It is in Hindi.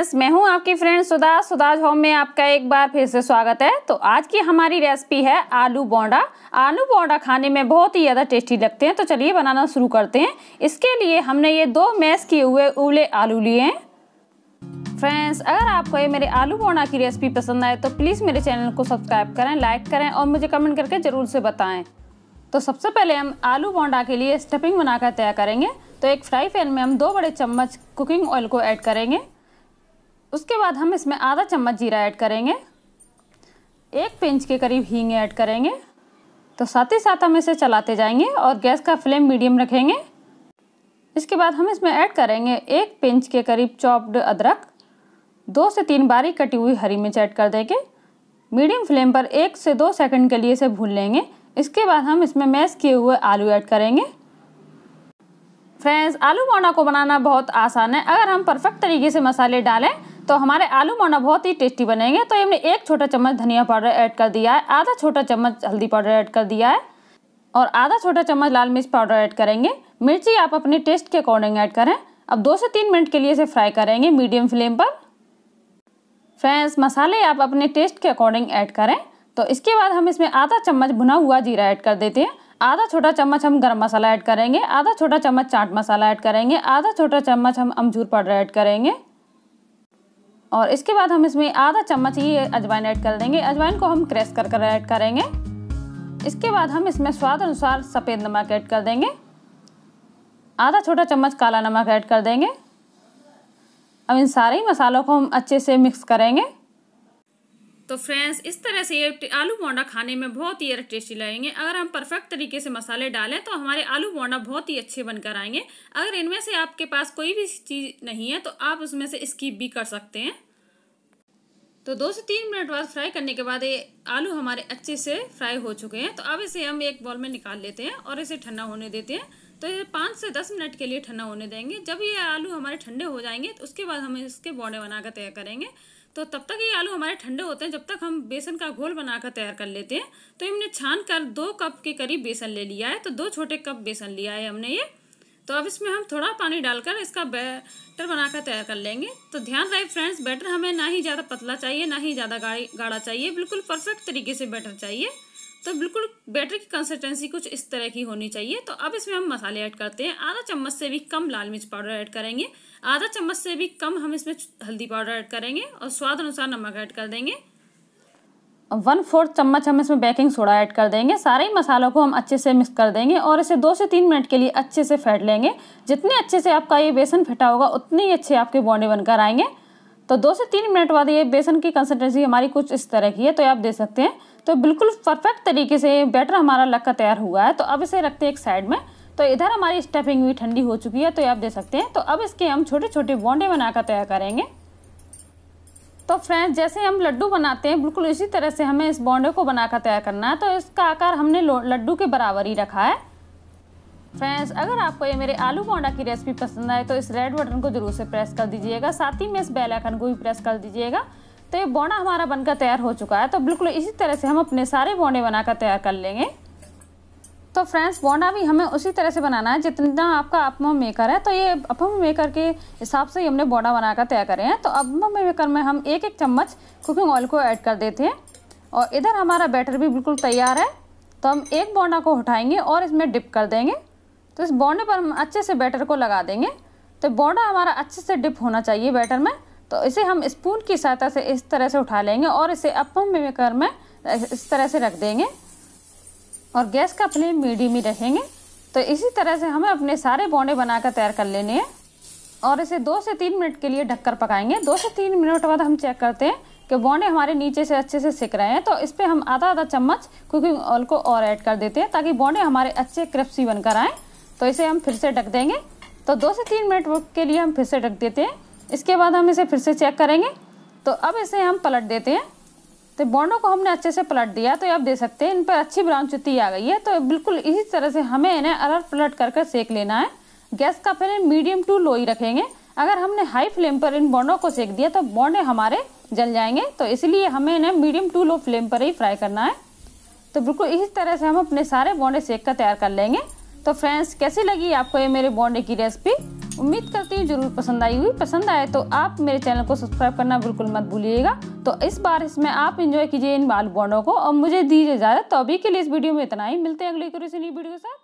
फ्रेंड्स मैं हूं आपकी फ्रेंड सुधा सुदाज होम में आपका एक बार फिर से स्वागत है तो आज की हमारी रेसिपी है आलू बोंडा आलू बोंडा खाने में बहुत ही ज़्यादा टेस्टी लगते हैं तो चलिए बनाना शुरू करते हैं इसके लिए हमने ये दो मैस किए हुए उबले आलू लिए हैं फ्रेंड्स अगर आपको ये मेरे आलू बोंडा की रेसिपी पसंद आए तो प्लीज़ मेरे चैनल को सब्सक्राइब करें लाइक करें और मुझे कमेंट करके ज़रूर से बताएँ तो सबसे पहले हम आलू बोंडा के लिए स्टफिंग बनाकर तैयार करेंगे तो एक फ्राई पैन में हम दो बड़े चम्मच कुकिंग ऑयल को ऐड करेंगे उसके बाद हम इसमें आधा चम्मच जीरा ऐड करेंगे एक पिंच के करीब हींग ऐड करेंगे तो साथ ही साथ हम इसे चलाते जाएंगे और गैस का फ्लेम मीडियम रखेंगे इसके बाद हम इसमें ऐड करेंगे एक पिंच के करीब चॉप्ड अदरक दो से तीन बारीक कटी हुई हरी मिर्च ऐड कर देंगे मीडियम फ्लेम पर एक से दो सेकंड के लिए इसे भून लेंगे इसके बाद हम इसमें मैश किए हुए आलू ऐड करेंगे फ्रेंड्स आलू बोंडा को बनाना बहुत आसान है अगर हम परफेक्ट तरीके से मसाले डालें तो हमारे आलू मोना बहुत ही टेस्टी बनेंगे तो हमने एक छोटा चम्मच धनिया पाउडर ऐड कर दिया है आधा छोटा चम्मच हल्दी पाउडर ऐड कर दिया है और आधा छोटा चम्मच लाल मिर्च पाउडर ऐड करेंगे मिर्ची आप अपने टेस्ट के अकॉर्डिंग ऐड करें अब दो से तीन मिनट के लिए इसे फ्राई करेंगे मीडियम फ्लेम पर फ्रेंड्स मसाले आप अपने टेस्ट के अकॉर्डिंग ऐड करें तो इसके बाद हम इसमें आधा चम्मच भुना हुआ जीरा ऐड कर देते हैं आधा छोटा चम्मच हम गरम मसाला ऐड करेंगे आधा छोटा चम्मच चाट मसाला ऐड करेंगे आधा छोटा चम्मच हम अमचूर पाउडर ऐड करेंगे और इसके बाद हम इसमें आधा चम्मच ये अजवाइन ऐड कर देंगे अजवाइन को हम क्रेश कर कर ऐड करेंगे इसके बाद हम इसमें स्वाद अनुसार सफ़ेद नमक ऐड कर देंगे आधा छोटा चम्मच काला नमक ऐड कर देंगे अब इन सारे मसालों को हम अच्छे से मिक्स करेंगे तो फ्रेंड्स इस तरह से ये आलू बोंडा खाने में बहुत ही टेस्टी लगेंगे अगर हम परफेक्ट तरीके से मसाले डालें तो हमारे आलू बोंडा बहुत ही अच्छे बनकर आएंगे अगर इनमें से आपके पास कोई भी चीज़ नहीं है तो आप उसमें से स्कीप भी कर सकते हैं तो दो से तीन मिनट बाद फ्राई करने के बाद ये आलू हमारे अच्छे से फ्राई हो चुके हैं तो अब इसे हम एक बॉल में निकाल लेते हैं और इसे ठंडा होने देते हैं तो ये पाँच से दस मिनट के लिए ठंडा होने देंगे जब ये आलू हमारे ठंडे हो जाएंगे तो उसके बाद हम इसके बॉडे बनाकर तैयार करेंगे तो तब तक ये आलू हमारे ठंडे होते हैं जब तक हम बेसन का घोल बनाकर तैयार कर लेते हैं तो हमने छान कर दो कप के करीब बेसन ले लिया है तो दो छोटे कप बेसन लिया है हमने ये तो अब इसमें हम थोड़ा पानी डालकर इसका बैटर बनाकर तैयार कर लेंगे तो ध्यान रहे फ्रेंड्स बैटर हमें ना ही ज़्यादा पतला चाहिए ना ही ज़्यादा गाढ़ा चाहिए बिल्कुल परफेक्ट तरीके से बैटर चाहिए तो बिल्कुल बैटर की कंसिस्टेंसी कुछ इस तरह की होनी चाहिए तो अब इसमें हम मसाले ऐड करते हैं आधा चम्मच से भी कम लाल मिर्च पाउडर ऐड करेंगे आधा चम्मच से भी कम हम इसमें हल्दी पाउडर ऐड करेंगे और स्वाद अनुसार नमक ऐड कर देंगे वन फोर्थ चम्मच हम इसमें बेकिंग सोडा ऐड कर देंगे सारे ही मसालों को हम अच्छे से मिक्स कर देंगे और इसे दो से तीन मिनट के लिए अच्छे से फेंट लेंगे जितने अच्छे से आपका ये बेसन फेंटा होगा उतने ही अच्छे आपके बॉन्डे बनकर आएंगे तो दो से तीन मिनट बाद ये बेसन की कंसिस्टेंसी हमारी कुछ इस तरह की है तो आप दे सकते हैं तो बिल्कुल परफेक्ट तरीके से बैटर हमारा का तैयार हुआ है तो अब इसे रखते हैं एक साइड में तो इधर हमारी स्टफिंग भी ठंडी हो चुकी है तो आप दे सकते हैं तो अब इसके हम छोटे छोटे बॉन्डे बनाकर तैयार करेंगे तो फ्रेंड्स जैसे हम लड्डू बनाते हैं बिल्कुल इसी तरह से हमें इस बॉन्डे को बनाकर तैयार करना है तो इसका आकार हमने लड्डू के बराबर ही रखा है फ्रेंड्स अगर आपको ये मेरे आलू बॉन्डा की रेसिपी पसंद आए तो इस रेड बटन को जरूर से प्रेस कर दीजिएगा साथ ही में इस बेल आइकन को भी प्रेस कर दीजिएगा तो ये बौना हमारा बनकर तैयार हो चुका है तो बिल्कुल इसी तरह से हम अपने सारे बौने बनाकर तैयार कर लेंगे तो फ्रेंड्स बोंडा भी हमें उसी तरह से बनाना है जितना आपका अपम मेकर है तो ये अपम मेकर के हिसाब से ही हमने बौना बनाकर तैयार करे हैं तो अपम मेकर में हम एक एक चम्मच कुकिंग ऑयल को ऐड कर देते हैं और इधर हमारा बैटर भी बिल्कुल तैयार है तो हम एक बोंडा को उठाएंगे और इसमें डिप कर देंगे तो इस बोंडे पर हम अच्छे से बैटर को लगा देंगे तो बोंडा हमारा अच्छे से डिप होना चाहिए बैटर में तो इसे हम स्पून की सहायता से इस तरह से उठा लेंगे और इसे अपम मेकर में इस तरह से रख देंगे और गैस का फ्लेम मीडियम ही रखेंगे तो इसी तरह से हमें अपने सारे बोंडे बनाकर तैयार कर लेने हैं और इसे दो से तीन मिनट के लिए ढककर पकाएंगे दो से तीन मिनट बाद हम चेक करते हैं कि बोंडे हमारे नीचे से अच्छे से सिक रहे हैं तो इस पर हम आधा आधा चम्मच कुकिंग ऑयल को और ऐड कर देते हैं ताकि बौंडे हमारे अच्छे क्रिप्सी बनकर आएँ तो इसे हम फिर से ढक देंगे तो दो से तीन मिनट के लिए हम फिर से ढक देते हैं इसके बाद हम इसे फिर से चेक करेंगे तो अब इसे हम पलट देते हैं तो बॉन्डों को हमने अच्छे से पलट दिया तो आप दे सकते हैं इन पर अच्छी ब्राउन चुती आ गई है तो बिल्कुल इसी तरह से हमें इन्हें अलग पलट कर कर सेक लेना है गैस का फिर मीडियम टू लो ही रखेंगे अगर हमने हाई फ्लेम पर इन बॉन्डों को सेक दिया तो बॉन्डे हमारे जल जाएंगे तो इसलिए हमें इन्हें मीडियम टू लो फ्लेम पर ही फ्राई करना है तो बिल्कुल इसी तरह से हम अपने सारे बॉन्डे सेक कर तैयार कर लेंगे तो फ्रेंड्स कैसी लगी आपको ये मेरे बॉन्डे की रेसिपी उम्मीद करती हूँ जरूर पसंद आई हुई पसंद आए तो आप मेरे चैनल को सब्सक्राइब करना बिल्कुल मत भूलिएगा तो इस बार इसमें आप इंजॉय कीजिए इन बाल बॉन्डों को और मुझे दीजिए इजाज़त तो अभी के लिए इस वीडियो में इतना ही मिलते हैं अगली वीडियो के साथ